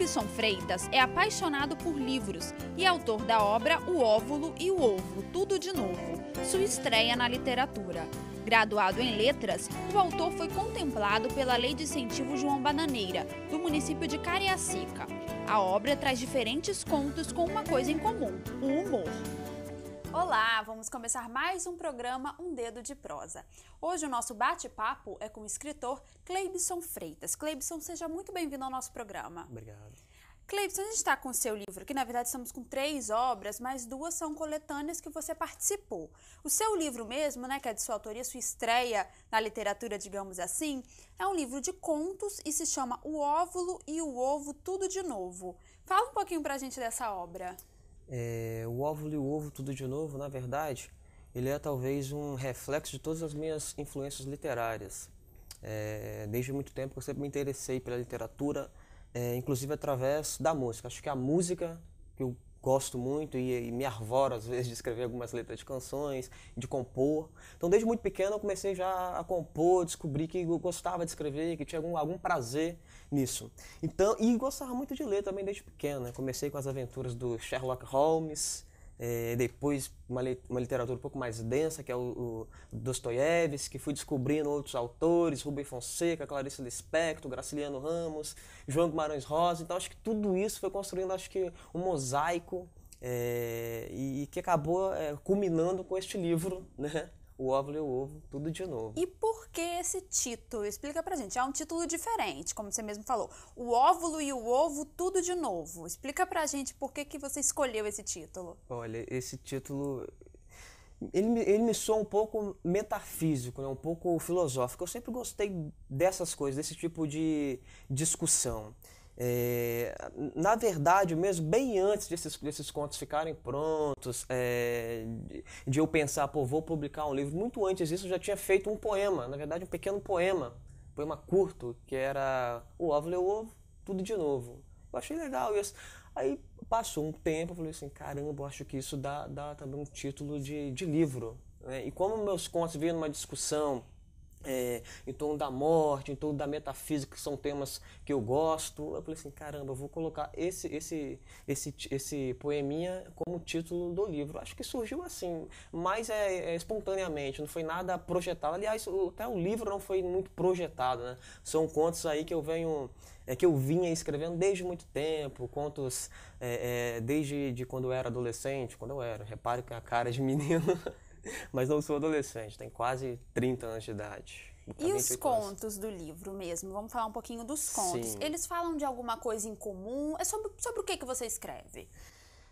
Ibson Freitas é apaixonado por livros e autor da obra O Óvulo e o Ovo, Tudo de Novo, sua estreia na literatura. Graduado em letras, o autor foi contemplado pela Lei de Incentivo João Bananeira, do município de Cariacica. A obra traz diferentes contos com uma coisa em comum: o humor. Olá, vamos começar mais um programa Um Dedo de Prosa. Hoje o nosso bate-papo é com o escritor Cleibson Freitas. Cleibson, seja muito bem-vindo ao nosso programa. Obrigado. Cleibson, a gente está com o seu livro, que na verdade estamos com três obras, mas duas são coletâneas que você participou. O seu livro mesmo, né, que é de sua autoria, sua estreia na literatura, digamos assim, é um livro de contos e se chama O Óvulo e o Ovo Tudo de Novo. Fala um pouquinho para a gente dessa obra é, o óvulo e o ovo tudo de novo, na verdade, ele é talvez um reflexo de todas as minhas influências literárias. É, desde muito tempo eu sempre me interessei pela literatura, é, inclusive através da música. Acho que a música que eu gosto muito e, e, me arvoro às vezes de escrever algumas letras de canções, de compor. Então desde muito pequeno eu comecei já a compor, descobri que eu gostava de escrever, que tinha algum, algum prazer nisso. Então, e gostava muito de ler também desde pequeno. Né? Comecei com as aventuras do Sherlock Holmes, é, depois uma, uma, literatura um pouco mais densa, que é o, o Dostoiévski, fui descobrindo outros autores, Rubem Fonseca, Clarice Lispector, Graciliano Ramos, João Guimarães Rosa, então acho que tudo isso foi construindo acho que um mosaico é, e, e, que acabou é, culminando com este livro, né? o óvulo e o ovo, tudo de novo. E por que esse título? Explica pra gente. É um título diferente, como você mesmo falou. O óvulo e o ovo, tudo de novo. Explica pra gente por que, que você escolheu esse título. Olha, esse título. Ele, ele me soa um pouco metafísico, né? um pouco filosófico. Eu sempre gostei dessas coisas, desse tipo de discussão. É, na verdade, mesmo bem antes desses, desses contos ficarem prontos, é, de, de, eu pensar, pô, vou publicar um livro, muito antes disso eu já tinha feito um poema, na verdade, um pequeno poema, um poema curto, que era O Ovo o Ovo, Tudo de Novo. Eu achei legal isso. Aí passou um tempo, eu falei assim, caramba, eu acho que isso dá, dá também um título de, de livro. Né? E como meus contos vinham numa discussão é, em torno da morte, em torno da metafísica, que são temas que eu gosto. Eu falei assim, caramba, eu vou colocar esse, esse, esse, esse poeminha como título do livro. Acho que surgiu assim, mas é, é, espontaneamente, não foi nada projetado. Aliás, o, até o livro não foi muito projetado, né? São contos aí que eu venho, é, que eu vinha escrevendo desde muito tempo, contos é, é, desde de quando eu era adolescente, quando eu era. Repare que a cara é de menino Mas não sou adolescente, tenho quase 30 anos de idade. E os contos do livro mesmo? Vamos falar um pouquinho dos contos. Sim. Eles falam de alguma coisa em comum? É sobre, sobre o que, que você escreve?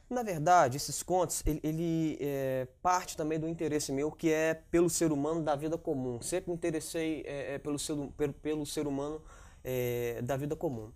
Na verdade, esses contos, ele, ele é, parte também do interesse meu, que é pelo ser humano da vida comum. Sempre me interessei é, é pelo, ser, pelo, pelo ser humano é, da vida comum.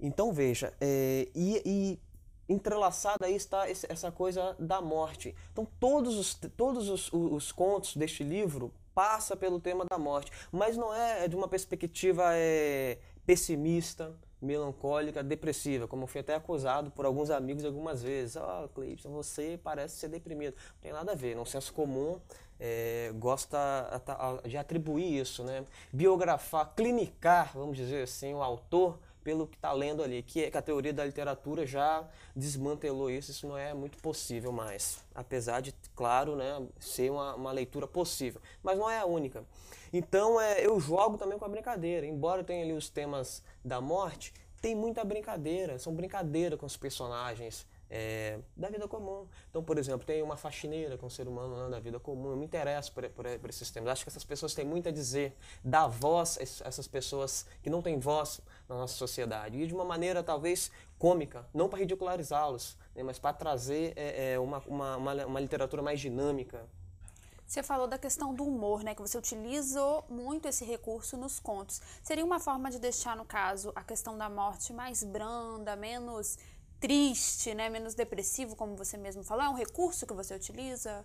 Então, veja, é, e, e entrelaçada aí está essa coisa da morte. Então todos os, todos os, os contos deste livro passa pelo tema da morte, mas não é, é de uma perspectiva é, pessimista, melancólica, depressiva, como fui até acusado por alguns amigos algumas vezes. Ah, oh, Cleiton, você parece ser deprimido. Não tem nada a ver, não é senso comum é, gosta de atribuir isso, né? Biografar, clinicar, vamos dizer assim, o autor pelo que está lendo ali, que a teoria da literatura já desmantelou isso, isso não é muito possível mais. Apesar de, claro, né, ser uma, uma leitura possível, mas não é a única. Então é, eu jogo também com a brincadeira, embora eu tenha ali os temas da morte, tem muita brincadeira, são brincadeiras com os personagens. É, da vida comum. Então, por exemplo, tem uma faxineira com um ser humano né, da vida comum. Eu me interesso por, por, por, esses temas. Acho que essas pessoas têm muito a dizer. dar voz a essas pessoas que não têm voz na nossa sociedade. E de uma maneira talvez cômica, não para ridicularizá-los, né, mas para trazer é, é, uma, uma, uma, uma literatura mais dinâmica, você falou da questão do humor, né? Que você utilizou muito esse recurso nos contos. Seria uma forma de deixar, no caso, a questão da morte mais branda, menos triste, né? Menos depressivo, como você mesmo falou. É um recurso que você utiliza?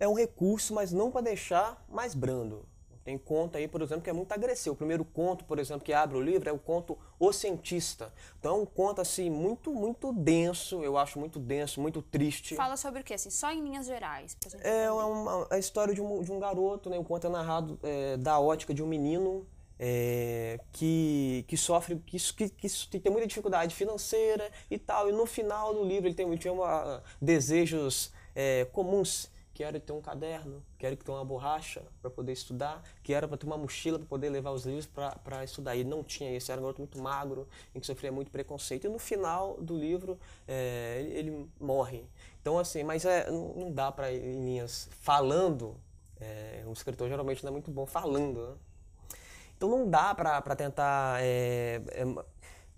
É um recurso, mas não para deixar mais brando. Tem conto aí, por exemplo, que é muito agressivo. O primeiro conto, por exemplo, que abre o livro é o conto O Cientista. Então, um conto assim muito, muito denso, eu acho muito denso, muito triste. Fala sobre o que, assim, só em linhas gerais? É, é uma, a história de um, de um garoto, né? O conto é narrado é, da ótica de um menino é, que, que sofre, que, que, que, tem muita dificuldade financeira e tal. E no final do livro ele tem, tem uma, desejos é, comuns quero ter um caderno, quero ter uma borracha para poder estudar, quero para ter uma mochila para poder levar os livros para estudar. E não tinha isso, era um garoto muito magro, em que sofria muito preconceito. E no final do livro é, ele, ele, morre. Então assim, mas é, não, não dá para ir em linhas falando. É, um escritor geralmente não é muito bom falando, né? Então não dá para tentar é, é,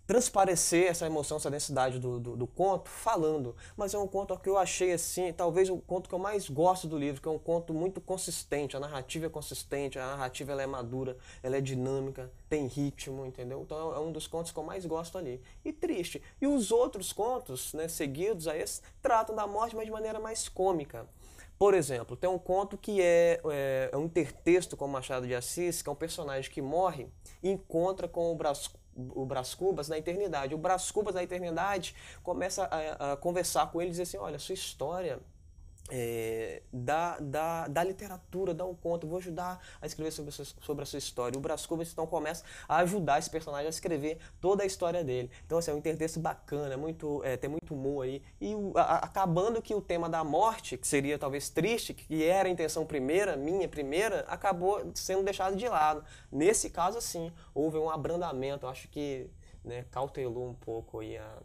transparecer essa emoção, essa densidade do, do, do, conto falando. Mas é um conto que eu achei assim, talvez o conto que eu mais gosto do livro, que é um conto muito consistente, a narrativa é consistente, a narrativa ela é madura, ela é dinâmica, tem ritmo, entendeu? Então é um dos contos que eu mais gosto ali. E triste. E os outros contos, né, seguidos a esse, tratam da morte, mas de maneira mais cômica. Por exemplo, tem um conto que é, é, é um intertexto com Machado de Assis, que é um personagem que morre e encontra com o braço o Brás Cubas na eternidade. O Brás Cubas na eternidade começa a, a conversar com ele e dizer assim: olha, sua história é, da, da, da literatura, dá um conto, vou ajudar a escrever sobre a sua, sobre a sua história. O Brás Cubas então começa a ajudar esse personagem a escrever toda a história dele. Então, assim, é um intertexto bacana, é muito, é, tem muito humor aí. E a, acabando que o tema da morte, que seria talvez triste, que era a intenção primeira, minha primeira, acabou sendo deixado de lado. Nesse caso, sim, houve um abrandamento, acho que né, cautelou um pouco aí a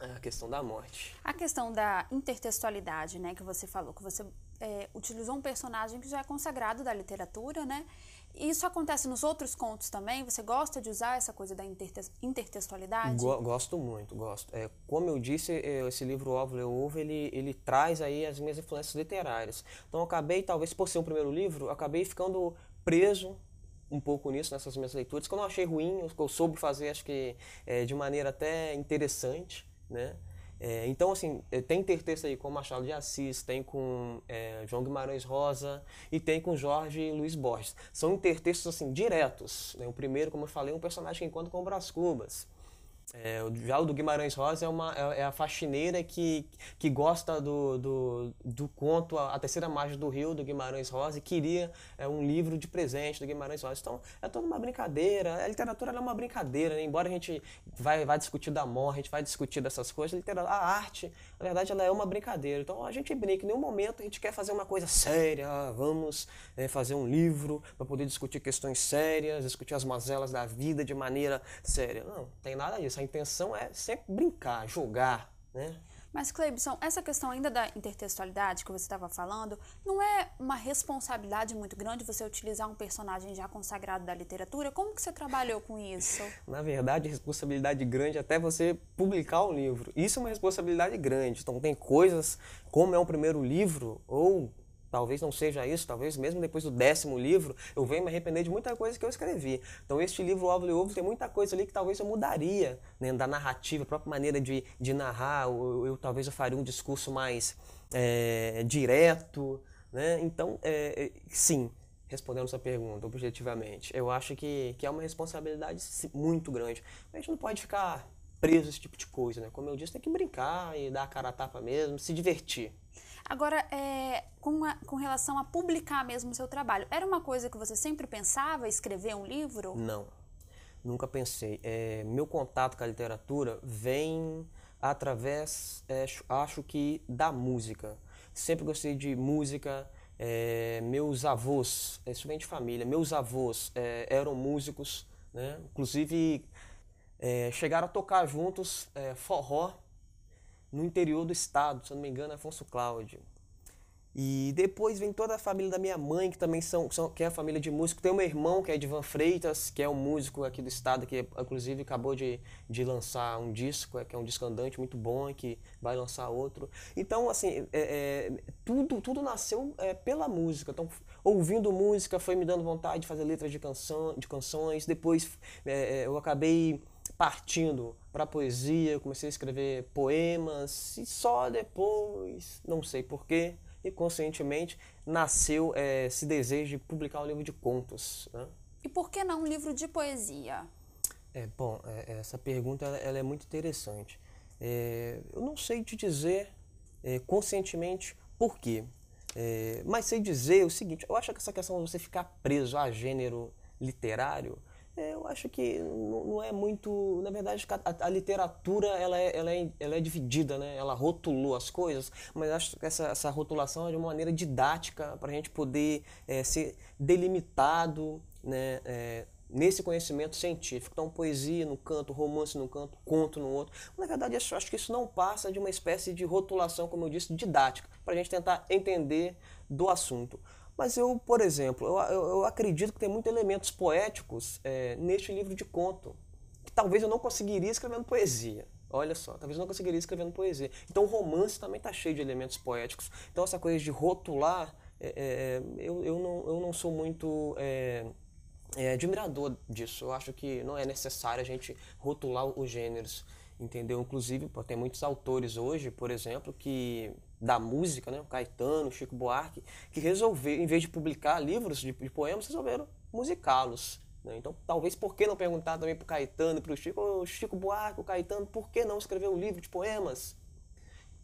é a questão da morte. A questão da intertextualidade, né, que você falou, que você é, utilizou um personagem que já é consagrado da literatura, né? Isso acontece nos outros contos também? Você gosta de usar essa coisa da intertextualidade? gosto muito, gosto. É, como eu disse, é, esse livro Ovo Leouvo, ele, ele traz aí as minhas influências literárias. Então eu acabei, talvez por ser o primeiro livro, acabei ficando preso um pouco nisso, nessas minhas leituras, que eu não achei ruim, eu soube fazer, acho que é, de maneira até interessante né? É, então, assim, é, tem tertexto aí com Machado de Assis, tem com é, João Guimarães Rosa e tem com Jorge Luiz Borges. São intertextos, assim, diretos. Né? O primeiro, como eu falei, é um personagem que encontra com o Brás Cubas. É, o diálogo do Guimarães Rosa é, uma, é, é, a faxineira que, que gosta do, do, do conto a, Terceira Margem do Rio, do Guimarães Rosa, e queria é, um livro de presente do Guimarães Rosa. Então, é toda uma brincadeira. A literatura é uma brincadeira, né? embora a gente vai, vai discutir da morte, a gente vai discutir dessas coisas, a, a arte, na verdade, ela é uma brincadeira. Então, a gente brinca. Em nenhum momento a gente quer fazer uma coisa séria, ah, vamos é, fazer um livro para poder discutir questões sérias, discutir as mazelas da vida de maneira séria. não tem nada disso a intenção é sempre brincar, jogar, né? Mas, Cleibson, essa questão ainda da intertextualidade que você estava falando, não é uma responsabilidade muito grande você utilizar um personagem já consagrado da literatura? Como que você trabalhou com isso? Na verdade, responsabilidade grande é até você publicar o livro. Isso é uma responsabilidade grande. Então, tem coisas, como é um primeiro livro, ou Talvez não seja isso, talvez mesmo depois do décimo livro eu venha me arrepender de muita coisa que eu escrevi. Então, este livro, O Óvulo e Ovo, tem muita coisa ali que talvez eu mudaria né, da narrativa, a própria maneira de, de narrar. Eu, eu talvez eu faria um discurso mais é, direto. Né? Então, é, é sim, respondendo sua pergunta objetivamente, eu acho que, que é uma responsabilidade muito grande. A gente não pode ficar preso a esse tipo de coisa. Né? Como eu disse, tem que brincar e dar a cara a tapa mesmo, se divertir. Agora, é, com, a, com relação a publicar mesmo o seu trabalho, era uma coisa que você sempre pensava, escrever um livro? Não, nunca pensei. É, meu contato com a literatura vem através, é, acho que, da música. Sempre gostei de música. É, meus avós, é, isso vem de família, meus avós é, eram músicos, né? inclusive é, chegaram a tocar juntos é, forró no interior do estado, se eu não me engano, Afonso Cláudio. E depois vem toda a família da minha mãe, que também são, são que é a família de músico. Tem um irmão, que é Edvan Freitas, que é um músico aqui do estado, que inclusive acabou de, de lançar um disco, é, que é um disco andante muito bom, que vai lançar outro. Então, assim, é, é, tudo, tudo nasceu é, pela música. Então, ouvindo música, foi me dando vontade de fazer letras de, canção, de canções. Depois é, é, eu acabei partindo para a poesia, comecei a escrever poemas e só depois, não sei porquê, e conscientemente nasceu é, esse desejo de publicar um livro de contos. Né? E por que não um livro de poesia? É, bom, é, essa pergunta ela, ela, é muito interessante. É, eu não sei te dizer é, conscientemente por quê, é, mas sei dizer o seguinte: eu acho que essa questão de você ficar preso a gênero literário eu acho que não é muito. Na verdade, a, a literatura ela é, ela, é, ela é dividida, né? ela rotulou as coisas, mas acho que essa, essa rotulação é de uma maneira didática para a gente poder é, ser delimitado né? É, nesse conhecimento científico. Então, poesia num canto, romance num canto, conto no outro. na verdade, eu acho que isso não passa de uma espécie de rotulação, como eu disse, didática, para a gente tentar entender do assunto. Mas eu, por exemplo, eu, eu, eu acredito que tem muitos elementos poéticos é, neste livro de conto, que talvez eu não conseguiria escrevendo poesia. Olha só, talvez eu não conseguiria escrevendo poesia. Então o romance também está cheio de elementos poéticos. Então essa coisa de rotular, é, é, é eu, eu, não, eu não sou muito é, é, admirador disso. Eu acho que não é necessário a gente rotular os gêneros entendeu? Inclusive, pô, tem muitos autores hoje, por exemplo, que da música, né? O Caetano, o Chico Buarque, que resolveram, em vez de publicar livros de, de poemas, resolveram musicá-los. Né? Então, talvez por que não perguntar também para o Caetano e para o Chico, o Chico Buarque, o Caetano, por que não escrever um livro de poemas?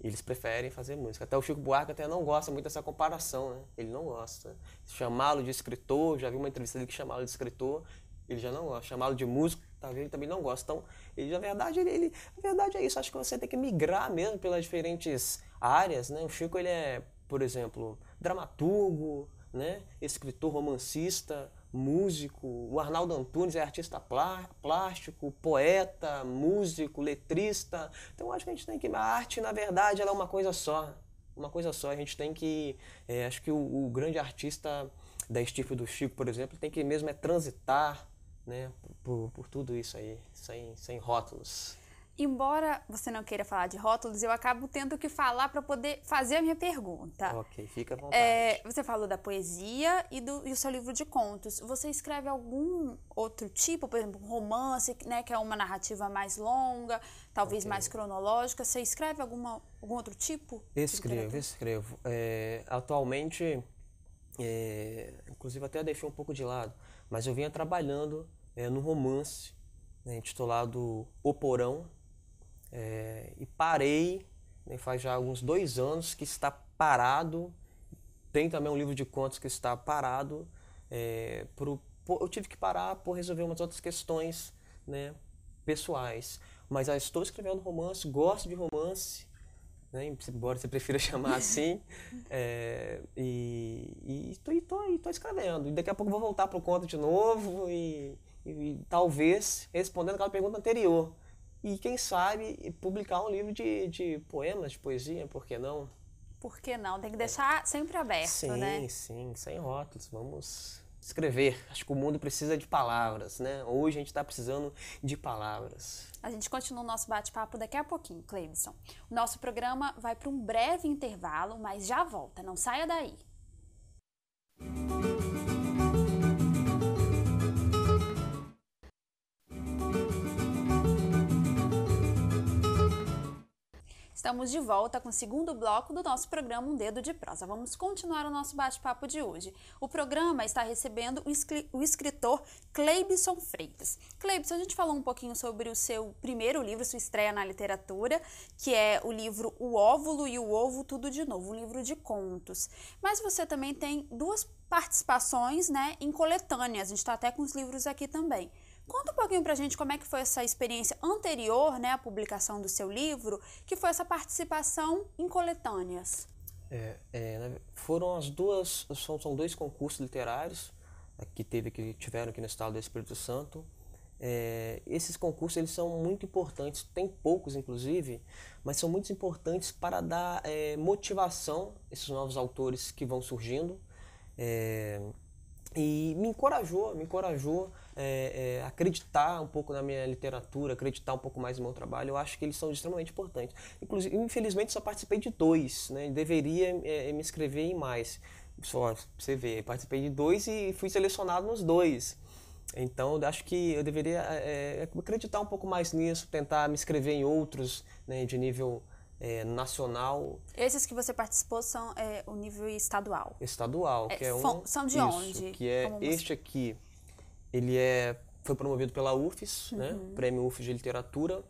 Eles preferem fazer música. Até o Chico Buarque até não gosta muito dessa comparação, né? Ele não gosta. Chamá-lo de escritor, já vi uma entrevista dele que chamá-lo de escritor, ele já não gosta. Chamá-lo de músico, talvez ele também não gosta. Então, ele, na verdade, ele, ele, na verdade é isso. Acho que você tem que migrar mesmo pelas diferentes áreas, né? O Chico ele é, por exemplo, dramaturgo, né? Escritor, romancista, músico. O Arnaldo Antunes é artista plástico, poeta, músico, letrista. Então acho que a gente tem que a arte, na verdade, ela é uma coisa só. Uma coisa só, a gente tem que. É, acho que o, o grande artista da estirpe do Chico, por exemplo, tem que mesmo é transitar né, por, por tudo isso aí, sem, sem rótulos embora você não queira falar de rótulos, eu acabo tendo que falar para poder fazer a minha pergunta. Ok, fica à é, vontade. É, você falou da poesia e do e o seu livro de contos. Você escreve algum outro tipo, por exemplo, romance, né, que é uma narrativa mais longa, talvez okay. mais cronológica. Você escreve alguma, algum outro tipo? Escrevo, escrevo. É, atualmente, é, inclusive até deixei um pouco de lado, mas eu vinha trabalhando é, no romance né, intitulado O Porão, é, e parei, né, faz já alguns dois anos que está parado. Tem também um livro de contos que está parado. É, pro, eu tive que parar por resolver umas outras questões né, pessoais. Mas ah, estou escrevendo romance, gosto de romance, né, embora você prefira chamar assim. é, e estou escrevendo. E daqui a pouco vou voltar para o conto de novo e, e, e talvez respondendo aquela pergunta anterior e quem sabe publicar um livro de, de poemas, de poesia, por que não? Por que não? Tem que deixar sempre aberto, sim, né? Sim, sim, sem rótulos. Vamos escrever. Acho que o mundo precisa de palavras, né? Hoje a gente está precisando de palavras. A gente continua o nosso bate-papo daqui a pouquinho, Clemson. O nosso programa vai para um breve intervalo, mas já volta. Não saia daí. Música Estamos de volta com o segundo bloco do nosso programa Um Dedo de Prosa. Vamos continuar o nosso bate-papo de hoje. O programa está recebendo o, escritor Cleibson Freitas. Cleibson, a gente falou um pouquinho sobre o seu primeiro livro, sua estreia na literatura, que é o livro O Óvulo e o Ovo Tudo de Novo, um livro de contos. Mas você também tem duas participações né, em coletâneas, a gente está até com os livros aqui também. Conta um pouquinho pra gente como é que foi essa experiência anterior, né, à publicação do seu livro, que foi essa participação em coletâneas. É, é, né, foram as duas, são, são dois concursos literários né, que teve que tiveram aqui no estado do Espírito Santo. É, esses concursos eles são muito importantes, tem poucos inclusive, mas são muito importantes para dar é, motivação a esses novos autores que vão surgindo. É, e me encorajou, me encorajou é, é, acreditar um pouco na minha literatura, acreditar um pouco mais no meu trabalho, eu acho que eles são extremamente importantes. Inclusive, infelizmente, só participei de dois, né? deveria é, é, me inscrever em mais. Só você vê, participei de dois e fui selecionado nos dois. Então, acho que eu deveria é, é, acreditar um pouco mais nisso, tentar me inscrever em outros né, de nível é, nacional. Esses que você participou são é, o nível estadual? Estadual, que é, é um... São de isso, onde? Que é Como este você... aqui. Ele é, foi promovido pela UFES, né? uhum. né? Prêmio UFES de Literatura.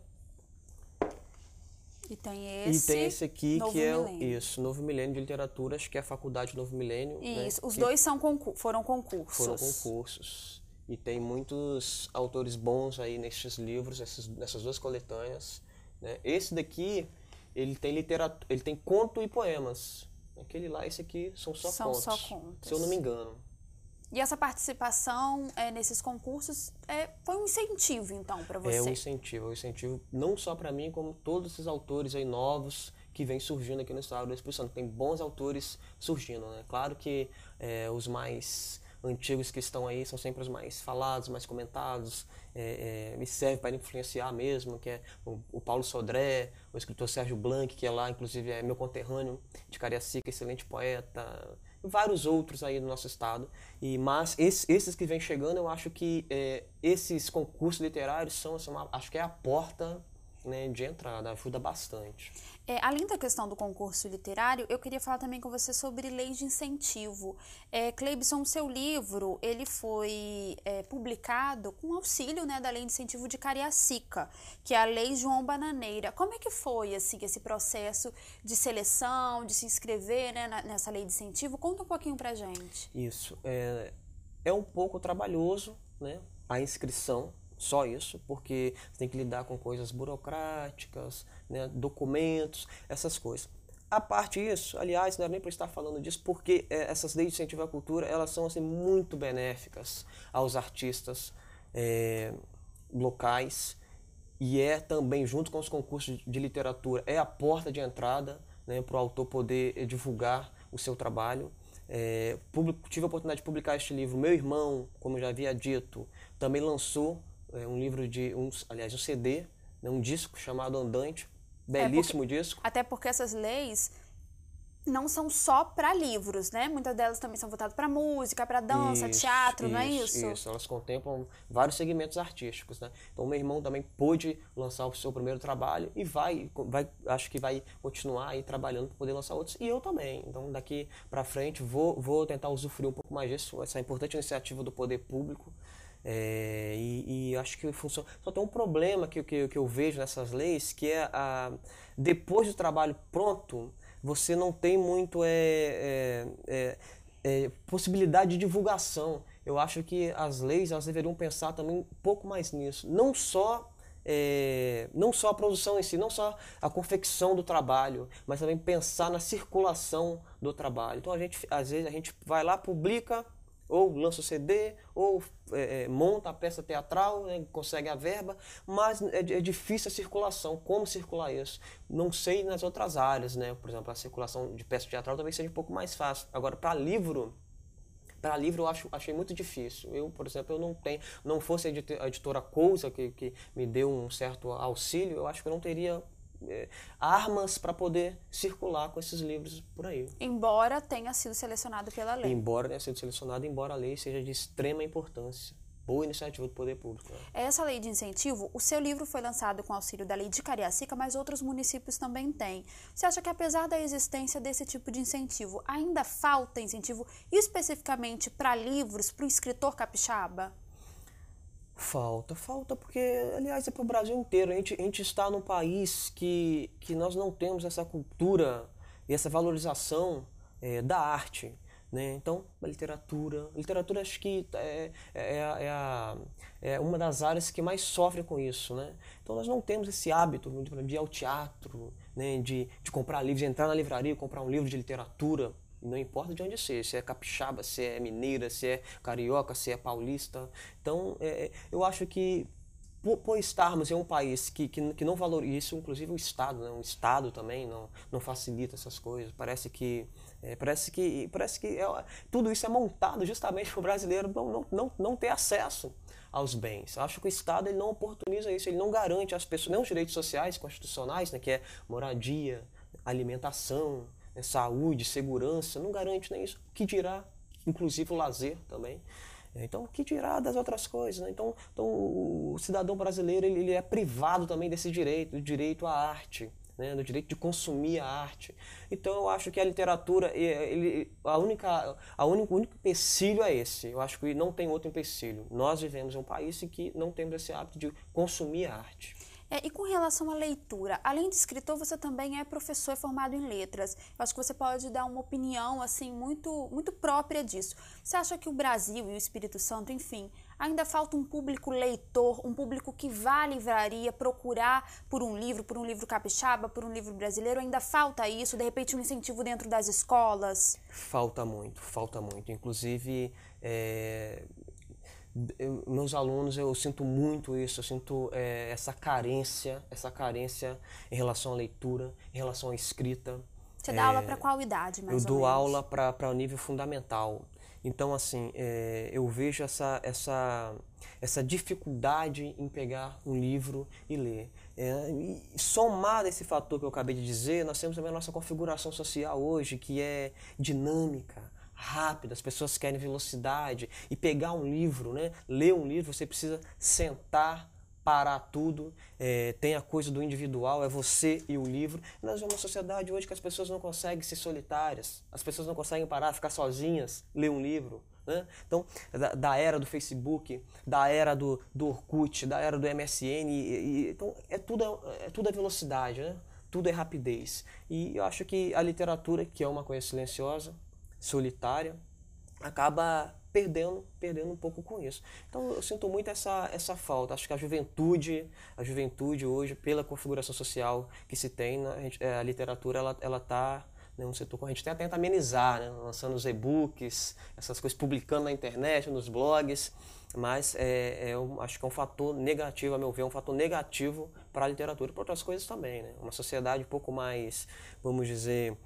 E tem esse. E tem esse aqui, Novo que é Milênio. isso, Novo Milênio de Literaturas, que é a Faculdade Novo Milênio. Né? Isso, né? os que dois são foram concursos. Foram concursos. E tem muitos autores bons aí nesses livros, esses, nessas duas coletâneas. Né? Esse daqui, ele tem literatura, ele tem conto e poemas. Aquele lá, esse aqui, são só são contos. Só contos. Se eu não me engano. E essa participação é, nesses concursos é, foi um incentivo, então, para você? É um incentivo, é um incentivo não só para mim, como todos esses autores aí novos que vêm surgindo aqui no estado do Espírito Santo. Tem bons autores surgindo, né? Claro que é, os mais antigos que estão aí são sempre os mais falados, mais comentados, é, é, me serve para influenciar mesmo, que é o, o, Paulo Sodré, o escritor Sérgio Blanc, que é lá, inclusive é meu conterrâneo de Cariacica, excelente poeta, vários outros aí no nosso estado. E mas esses, esses que vêm chegando, eu acho que é, esses concursos literários são, são acho que é a porta né, de entrada, ajuda bastante. É, além da questão do concurso literário, eu queria falar também com você sobre leis de incentivo. É, Cleibson, seu livro, ele foi é, publicado com auxílio né, da lei de incentivo de Cariacica, que é a lei João Bananeira. Como é que foi assim esse processo de seleção, de se inscrever né, nessa lei de incentivo? Conta um pouquinho pra gente. Isso, é, é um pouco trabalhoso né, a inscrição só isso, porque você tem que lidar com coisas burocráticas, né, documentos, essas coisas. A parte disso, aliás, não é nem para estar falando disso, porque é, essas leis de incentivo à cultura, elas são assim, muito benéficas aos artistas é, locais e é também, junto com os concursos de literatura, é a porta de entrada né, para o autor poder eh, divulgar o seu trabalho. É, tive a oportunidade de publicar este livro. Meu irmão, como eu já havia dito, também lançou é, um livro de, um, aliás, um CD, né, um disco chamado Andante, belíssimo é porque, disco. Até porque essas leis não são só para livros, né? Muitas delas também são voltadas para música, para dança, isso, teatro, isso, não é isso? Isso, elas contemplam vários segmentos artísticos, né? Então meu irmão também pôde lançar o seu primeiro trabalho e vai, vai acho que vai continuar aí trabalhando para poder lançar outros e eu também. Então daqui para frente vou, vou tentar usufruir um pouco mais disso, essa é importante iniciativa do poder público é, e, e, acho que funciona. Só tem um problema que, que, que eu vejo nessas leis, que é a, depois do trabalho pronto, você não tem muito é, é, é, é, possibilidade de divulgação. Eu acho que as leis elas deveriam pensar também um pouco mais nisso. Não só é, não só a produção em si, não só a confecção do trabalho, mas também pensar na circulação do trabalho. Então a gente às vezes a gente vai lá publica ou lança o CD, ou é, é, monta a peça teatral, né, consegue a verba, mas é, é, difícil a circulação. Como circular isso? Não sei nas outras áreas, né? Por exemplo, a circulação de peça teatral talvez seja um pouco mais fácil. Agora, para livro, para livro eu acho, achei muito difícil. Eu, por exemplo, eu não tenho, não fosse a editora Cousa que, que me deu um certo auxílio, eu acho que eu não teria é, armas para poder circular com esses livros por aí. Embora tenha sido selecionado pela lei. Embora tenha sido selecionado, embora a lei seja de extrema importância. Boa iniciativa do poder público. Né? Essa lei de incentivo, o seu livro foi lançado com auxílio da lei de Cariacica, mas outros municípios também têm. Você acha que apesar da existência desse tipo de incentivo, ainda falta incentivo especificamente para livros, para o escritor capixaba? Falta, falta, porque, aliás, é para o Brasil inteiro. A gente, a gente está num país que, que nós não temos essa cultura e essa valorização é, da arte. Né? Então, a literatura. A literatura acho que é, é, é, a, é, é uma das áreas que mais sofre com isso. Né? Então, nós não temos esse hábito de ir ao teatro, né? de, de comprar livros, de entrar na livraria e comprar um livro de literatura. Não importa de onde seja, se é capixaba, se é mineira, se é carioca, se é paulista. Então, é, é eu acho que por, por, estarmos em um país que, que, que não valoriza isso, inclusive o Estado, né? o Estado também não, não facilita essas coisas. Parece que é, parece que parece que é, tudo isso é montado justamente para o brasileiro não, não, não, não ter acesso aos bens. Acho que o Estado ele não oportuniza isso, ele não garante às pessoas nem os direitos sociais constitucionais, né, que é moradia, alimentação, né, saúde, segurança, não garante nem isso. O que dirá, inclusive o lazer também. Né, então, o que dirá das outras coisas? Né? Então, então, o cidadão brasileiro ele, ele, é privado também desse direito, do direito à arte, né? do direito de consumir a arte. Então, eu acho que a literatura, ele, a única, a única, o único empecilho é esse. Eu acho que não tem outro empecilho. Nós vivemos em um país em que não temos esse hábito de consumir a arte. É, e com relação à leitura, além de escritor, você também é professor formado em letras. Eu acho que você pode dar uma opinião assim muito, muito própria disso. Você acha que o Brasil e o Espírito Santo, enfim, ainda falta um público leitor, um público que vá à livraria procurar por um livro, por um livro capixaba, por um livro brasileiro? Ainda falta isso? De repente, um incentivo dentro das escolas? Falta muito, falta muito. Inclusive, é eu, meus alunos, eu sinto muito isso, eu sinto é, essa carência, essa carência em relação à leitura, em relação à escrita. Você dá é, aula para qual idade, mais Eu dou menos? aula para o nível fundamental. Então, assim, é, eu vejo essa, essa, essa dificuldade em pegar um livro e ler. É, e somado a esse fator que eu acabei de dizer, nós temos também a nossa configuração social hoje, que é dinâmica rápido, as pessoas querem velocidade. E pegar um livro, né? ler um livro, você precisa sentar, parar tudo. É, tem a coisa do individual, é você e o livro. Nós vemos uma sociedade hoje que as pessoas não conseguem ser solitárias, as pessoas não conseguem parar, ficar sozinhas, ler um livro. Né? Então, da, da, era do Facebook, da era do, do Orkut, da era do MSN, e, e, então é tudo, é tudo a é velocidade, né? tudo é rapidez. E eu acho que a literatura, que é uma coisa silenciosa, solitária, acaba perdendo, perdendo um pouco com isso. Então eu sinto muito essa, essa falta. Acho que a juventude, a juventude hoje, pela configuração social que se tem, né, é, a, literatura ela ela está né, um setor que a gente tenta amenizar, né, lançando os e-books, essas coisas, publicando na internet, nos blogs, mas é, é um, acho que é um fator negativo, a meu ver, é um fator negativo para a literatura e para outras coisas também. Né? Uma sociedade um pouco mais, vamos dizer,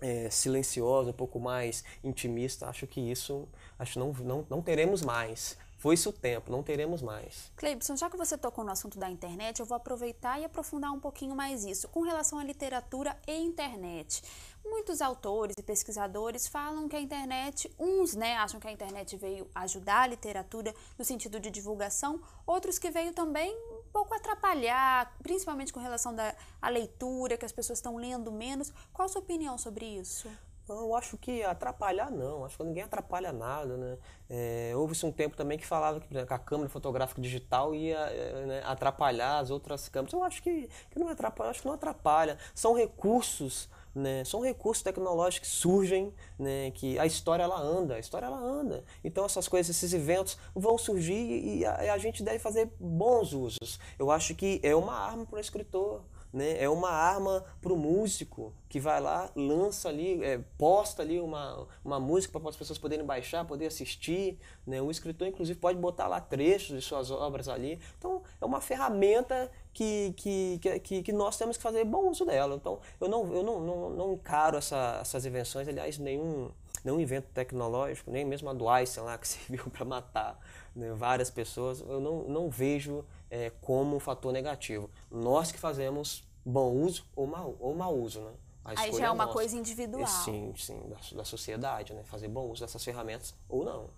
é, silenciosa, um pouco mais intimista. Acho que isso, acho não, não, não teremos mais. Foi isso o tempo, não teremos mais. Cleibson, já que você tocou no assunto da internet, eu vou aproveitar e aprofundar um pouquinho mais isso, com relação à literatura e internet. Muitos autores e pesquisadores falam que a internet, uns né, acham que a internet veio ajudar a literatura no sentido de divulgação, outros que veio também pouco atrapalhar, principalmente com relação da, à leitura, que as pessoas estão lendo menos. Qual a sua opinião sobre isso? Não, eu acho que atrapalhar não, acho que ninguém atrapalha nada, né? É, Houve-se um tempo também que falava que exemplo, a câmera fotográfica digital ia é, né, atrapalhar as outras câmeras. Eu acho que, que não atrapalha, acho que não atrapalha. São recursos né? São recursos tecnológicos que surgem, né? Que a história ela anda, a história ela anda. Então essas coisas, esses eventos vão surgir e a, a gente deve fazer bons usos. Eu acho que é uma arma para o escritor né? É uma arma para o músico que vai lá, lança ali, é, posta ali uma, uma música para as pessoas poderem baixar, poder assistir. Né? O escritor, inclusive, pode botar lá trechos de suas obras ali. Então, é uma ferramenta que, que, que, que nós temos que fazer bom uso dela. Então, eu não, eu não, não, não encaro essa, essas invenções, aliás, nenhum não invento tecnológico, nem mesmo a do Einstein lá, que serviu para matar né, várias pessoas, eu não, não vejo é, como um fator negativo. Nós que fazemos bom uso ou mau, ou mau uso, né? Aí já é, é uma nossa. coisa individual. É, sim, sim, da, da, sociedade, né? Fazer bom uso dessas ferramentas ou não.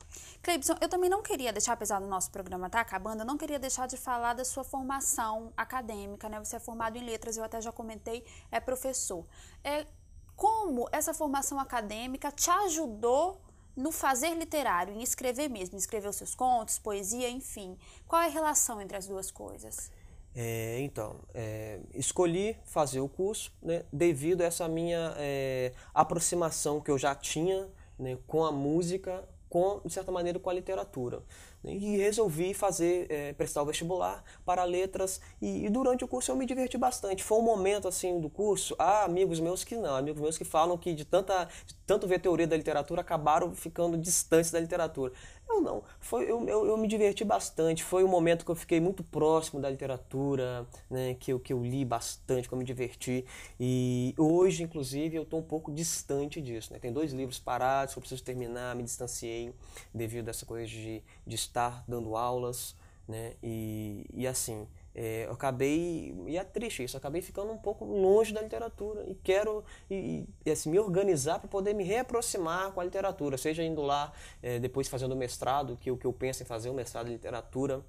Cleibson, eu também não queria deixar, apesar do nosso programa estar tá acabando, eu não queria deixar de falar da sua formação acadêmica, né? Você é formado em letras, eu até já comentei, é professor. É, como essa formação acadêmica te ajudou no fazer literário, em escrever mesmo, escrever os seus contos, poesia, enfim. Qual é a relação entre as duas coisas? É, então, é, escolhi fazer o curso né, devido a essa minha é, aproximação que eu já tinha né, com a música, com, de certa maneira, com a literatura. Né? E resolvi fazer, é, prestar o vestibular para letras e, e, durante o curso eu me diverti bastante. Foi um momento, assim, do curso, há amigos meus que não, amigos meus que falam que de, tanta, de tanto ver teoria da literatura acabaram ficando distantes da literatura. Eu não. Foi, eu, eu, eu, me diverti bastante. Foi um momento que eu fiquei muito próximo da literatura, né, que, eu, que eu li bastante, que eu me diverti. E hoje, inclusive, eu estou um pouco distante disso. Né? Tem dois livros parados que eu preciso terminar, me distanciei devido a essa coisa de, de estar dando aulas. Né? E, e assim, é, eu acabei, e é triste isso, acabei ficando um pouco longe da literatura e quero e, e assim, me organizar para poder me reaproximar com a literatura, seja indo lá é, depois fazendo o mestrado, que o que eu penso em fazer, o mestrado em literatura,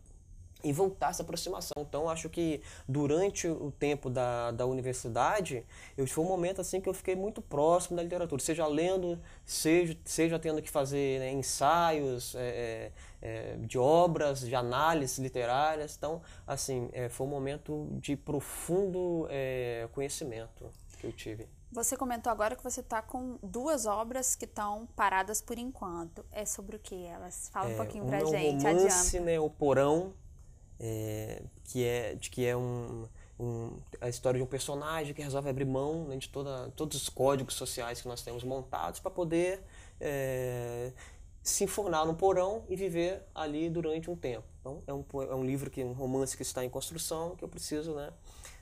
e voltar essa aproximação. Então, acho que durante o tempo da, da universidade, eu foi um momento assim que eu fiquei muito próximo da literatura, seja lendo, seja, seja tendo que fazer né, ensaios é, é, é de obras, de análises literárias. Então, assim, é, foi um momento de profundo é, conhecimento que eu tive. Você comentou agora que você está com duas obras que estão paradas por enquanto. É sobre o que elas? Fala um é, pouquinho para gente, romance, adianta. Né, o Porão, é, que é de que é um, um, a história de um personagem que resolve abrir mão né, de toda, todos os códigos sociais que nós temos montados para poder é, se enfornar num porão e viver ali durante um tempo. Então, é um, é um livro, que um romance que está em construção, que eu preciso né,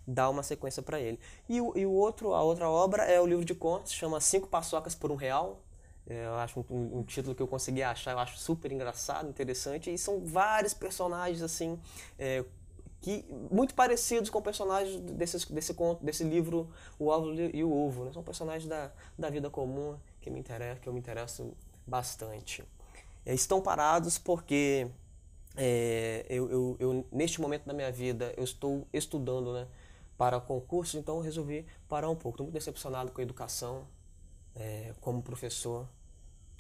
dar uma sequência para ele. E, o, e o outro, a outra obra é o livro de contos, chama Cinco Paçocas por um Real, é, eu acho um, um, título que eu consegui achar, eu acho super engraçado, interessante, e são vários personagens assim é, que muito parecidos com personagens desses, desse conto, desse livro O Ovo e o Ovo, né? são personagens da, da vida comum que me interessa, que eu me interesso bastante. É, estão parados porque é, eu, eu, eu, neste momento da minha vida eu estou estudando, né? Para concursos, então eu resolvi parar um pouco. Estou muito decepcionado com a educação, é, como professor.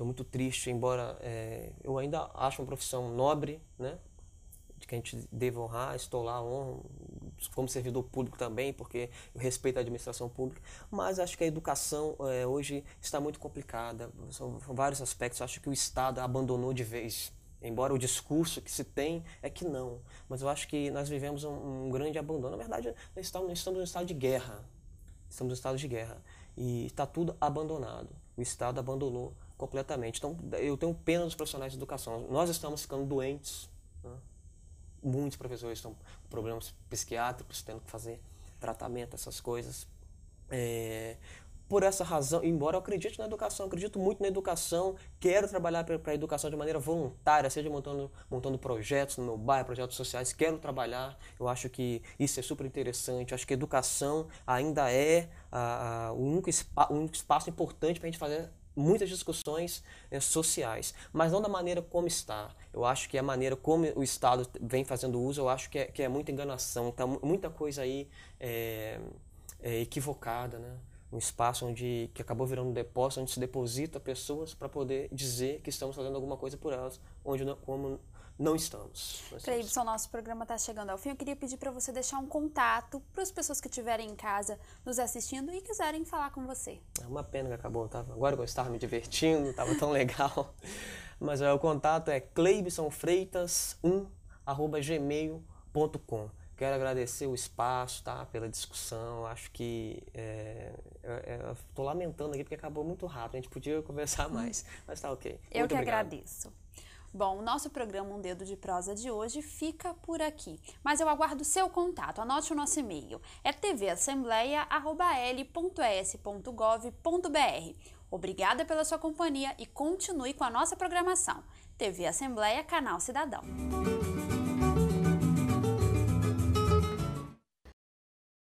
Estou muito triste, embora é, eu ainda acho uma profissão nobre, né? De que a gente deve honrar, estou lá, honro, como servidor público também, porque eu respeito a administração pública, mas acho que a educação é, hoje está muito complicada, são vários aspectos, acho que o Estado abandonou de vez. Embora o discurso que se tem é que não, mas eu acho que nós vivemos um, um grande abandono. Na verdade, nós estamos, nós estamos em um estado de guerra. Estamos em um estado de guerra. E está tudo abandonado. O Estado abandonou completamente. Então, eu tenho pena dos profissionais de educação. Nós estamos ficando doentes. Né? Muitos professores estão com problemas psiquiátricos, tendo que fazer tratamento, essas coisas. É, por essa razão, embora eu acredite na educação, acredito muito na educação, quero trabalhar para a educação de maneira voluntária, seja montando, montando projetos no meu bairro, projetos sociais, quero trabalhar, eu acho que isso é super interessante, eu acho que a educação ainda é a, a, o, único o único espaço importante para a gente fazer muitas discussões né, sociais, mas não da maneira como está. Eu acho que é a maneira como o Estado vem fazendo uso, eu acho que é, que é muita enganação, tá muita coisa aí é, é equivocada, né? um espaço onde que acabou virando um depósito, onde se deposita pessoas para poder dizer que estamos fazendo alguma coisa por elas, onde não, como não estamos. Cleibson, nosso programa está chegando ao fim. Eu queria pedir para você deixar um contato para as pessoas que estiverem em casa nos assistindo e quiserem falar com você. É uma pena que acabou, tava, agora eu estava me divertindo, estava tão legal. Mas ó, o contato é cleibsonfreitas 1gmailcom arroba Quero agradecer o espaço, tá? Pela discussão. Acho que é, estou é, lamentando aqui porque acabou muito rápido. A gente podia conversar hum. mais, mas tá ok. Eu muito que obrigado. agradeço. Bom, o nosso programa Um Dedo de Prosa de hoje fica por aqui, mas eu aguardo seu contato. Anote o nosso e-mail. É tvassembleia.l.s.gov.br. Obrigada pela sua companhia e continue com a nossa programação. TV Assembleia, Canal Cidadão.